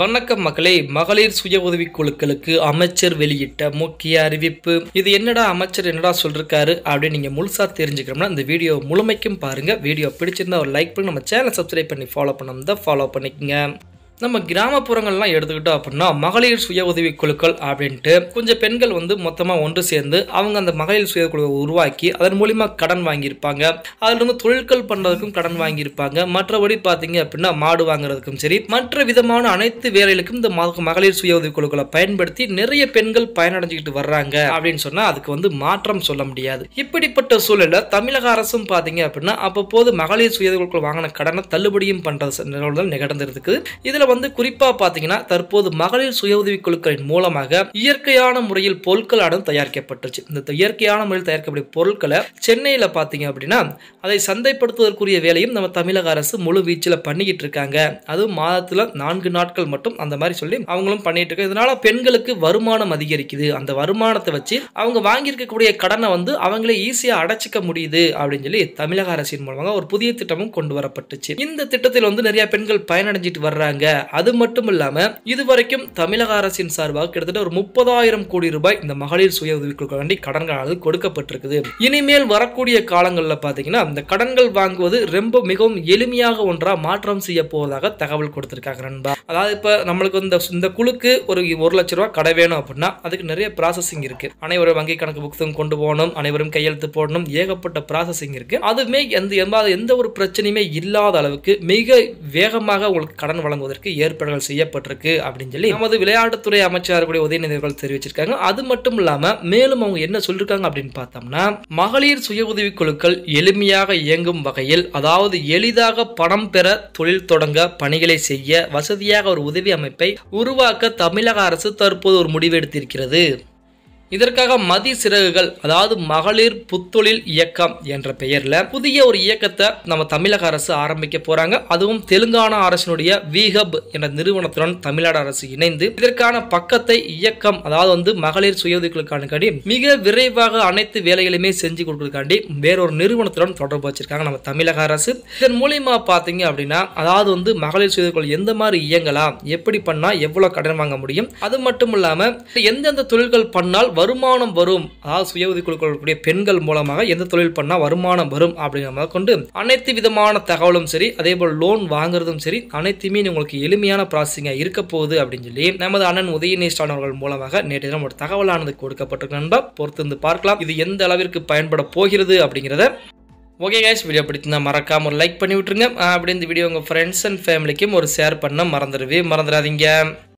வணக்கம் மகளே மகளிர் சுய உதவி குழுக்களுக்கு அமைச்சர் வெளியிட்ட முக்கிய அறிவிப்பு இது என்னடா அமைச்சர் என்னடா சொல்றாரு அப்படின்னு நீங்க முழுசா தெரிஞ்சுக்கிறோம்னா இந்த வீடியோ முழுமைக்கும் பாருங்க வீடியோ பிடிச்சிருந்தா ஒரு லைக் பண்ணி நம்ம சேனல் சப்ஸ்கிரைப் பண்ணி ஃபாலோ தான் ஃபாலோ பண்ணிக்கங்க நம்ம கிராமப்புறங்கள்லாம் எடுத்துக்கிட்டோம் அப்படின்னா மகளிர் சுய உதவி குழுக்கள் அப்படின்ட்டு கொஞ்சம் பெண்கள் வந்து மொத்தமாக ஒன்று சேர்ந்து அவங்க அந்த மகளிர் சுய குழுவை உருவாக்கி அதன் மூலிமா கடன் வாங்கியிருப்பாங்க அதிலிருந்து தொழில்கள் பண்ணுறதுக்கும் கடன் வாங்கியிருப்பாங்க மற்றபடி பார்த்தீங்க அப்படின்னா மாடு வாங்குறதுக்கும் சரி மற்ற விதமான அனைத்து வேலைகளுக்கும் இந்த மகளிர் சுய உதவி குழுக்களை பயன்படுத்தி நிறைய பெண்கள் பயனடைஞ்சுக்கிட்டு வர்றாங்க அப்படின்னு சொன்னால் அதுக்கு வந்து மாற்றம் சொல்ல முடியாது இப்படிப்பட்ட சூழலில் தமிழக அரசும் பார்த்தீங்க அப்படின்னா அப்பப்போது மகளிர் சுய உதவி குழு வாங்கின கடனை தள்ளுபடியும் பண்ணுறது நிகழ்ந்திருக்கு இதில் வந்து குறிப்பாக பார்த்தீங்கன்னா தற்போது மகளிர் சுய குழுக்களின் மூலமாக இயற்கையான முறையில் பொருட்களாலும் தயாரிக்கப்பட்டுச்சு இந்த இயற்கையான முறையில் தயாரிக்கப்படிய பொருட்களை சென்னையில் பார்த்தீங்க அப்படின்னா அதை சந்தைப்படுத்துவதற்குரிய வேலையும் நம்ம தமிழக அரசு முழு வீச்சில் பண்ணிக்கிட்டு இருக்காங்க அதுவும் மாதத்தில் நான்கு நாட்கள் மட்டும் அந்த மாதிரி சொல்லி அவங்களும் பண்ணிட்டு இருக்காங்க இதனால பெண்களுக்கு வருமானம் அதிகரிக்குது அந்த வருமானத்தை வச்சு அவங்க வாங்கியிருக்கக்கூடிய கடனை வந்து அவங்களே ஈஸியாக அடைச்சிக்க முடியுது அப்படின்னு சொல்லி தமிழக அரசின் மூலமாக ஒரு புதிய திட்டமும் கொண்டு வரப்பட்டுச்சு இந்த திட்டத்தில் வந்து நிறைய பெண்கள் பயனடைஞ்சிட்டு வர்றாங்க அது மட்டும் இது இதுவரைக்கும் தமிழக அரசின் சார்பாக கிட்டத்தட்ட ஒரு முப்பதாயிரம் கோடி ரூபாய் இந்த மகளிர் சுய உதவிக்குழுக்காண்டி கடன்களானது கொடுக்கப்பட்டிருக்குது இனிமேல் வரக்கூடிய காலங்களில் பார்த்தீங்கன்னா இந்த கடன்கள் வாங்குவது ரொம்ப மிகவும் எளிமையாக ஒன்றா மாற்றம் செய்ய போவதாக தகவல் கொடுத்திருக்காங்க நண்பா அதாவது இப்போ நம்மளுக்கு இந்த இந்த குழுக்கு ஒரு ஒரு லட்சம் ரூபாய் கடை வேணும் அப்படின்னா அதுக்கு நிறைய ப்ராசஸிங் இருக்கு அனைவரும் வங்கி கணக்கு புக்ஸும் கொண்டு போகணும் அனைவரும் கையெழுத்து போடணும் ஏகப்பட்ட ப்ராசஸிங் இருக்கு அதுவுமே எந்த எந்த ஒரு பிரச்சனையுமே இல்லாத அளவுக்கு மிக வேகமாக உங்களுக்கு கடன் வழங்குவதற்கு செய்வதற்கு ஏற்பாடுகள் செய்யப்பட்டிருக்கு அப்படின்னு சொல்லி நமது விளையாட்டுத்துறை அமைச்சருடைய உதயநிதி அவர்கள் தெரிவிச்சிருக்காங்க அது மட்டும் இல்லாமல் மேலும் அவங்க என்ன சொல்லியிருக்காங்க அப்படின்னு பார்த்தோம்னா மகளிர் சுய உதவி குழுக்கள் எளிமையாக இயங்கும் வகையில் அதாவது எளிதாக பணம் பெற தொழில் தொடங்க பணிகளை செய்ய வசதியாக ஒரு உதவி அமைப்பை உருவாக்க தமிழக அரசு தற்போது ஒரு எடுத்திருக்கிறது இதற்காக மதி சிறகுகள் அதாவது மகளிர் புத்தொழில் இயக்கம் என்ற பெயரில் புதிய ஒரு இயக்கத்தை நம்ம தமிழக அரசு ஆரம்பிக்க போறாங்க அதுவும் தெலுங்கானா அரசினுடைய விஹப் என்ற நிறுவனத்துடன் தமிழ்நாடு அரசு இணைந்து இதற்கான பக்கத்தை இயக்கம் அதாவது வந்து மகளிர் சுய கடி மிக விரைவாக அனைத்து வேலைகளையுமே செஞ்சு கொடுக்கறதுக்காண்டி வேறொரு நிறுவனத்துடன் தொடர்பு வச்சிருக்காங்க நம்ம தமிழக அரசு இதன் மூலியமா பார்த்தீங்க அப்படின்னா அதாவது வந்து மகளிர் சுயதிகள் எந்த மாதிரி இயங்கலாம் எப்படி பண்ணால் எவ்வளோ கடன் வாங்க முடியும் அது மட்டும் இல்லாமல் எந்தெந்த தொழில்கள் பண்ணால் வருமானம் வரும் அதாவது சுய குழுக்கூடிய பெண்கள் மூலமாக எந்த தொழில் பண்ணால் வருமானம் வரும் அப்படிங்கிற மாதிரி கொண்டு அனைத்து விதமான தகவலும் சரி அதே போல் லோன் வாங்குறதும் சரி அனைத்துமே உங்களுக்கு எளிமையான ப்ராசஸிங்காக இருக்க போகுது அப்படின்னு சொல்லி நமது அண்ணன் உதயநீஸ்டான் அவர்கள் மூலமாக நேற்று தினம் ஒரு தகவலானது கொடுக்கப்பட்டிருக்க நண்பா பொறுத்திருந்து பார்க்கலாம் இது எந்த அளவிற்கு பயன்பட போகிறது அப்படிங்கிறத ஓகே கேஷ் வீடியோ பிடிச்சிருந்தா மறக்காமல் ஒரு லைக் பண்ணி விட்டுருங்க அப்படி இந்த வீடியோ உங்கள் ஃப்ரெண்ட்ஸ் அண்ட் ஃபேமிலிக்கும் ஒரு ஷேர் பண்ண மறந்துடுவே மறந்துடாதீங்க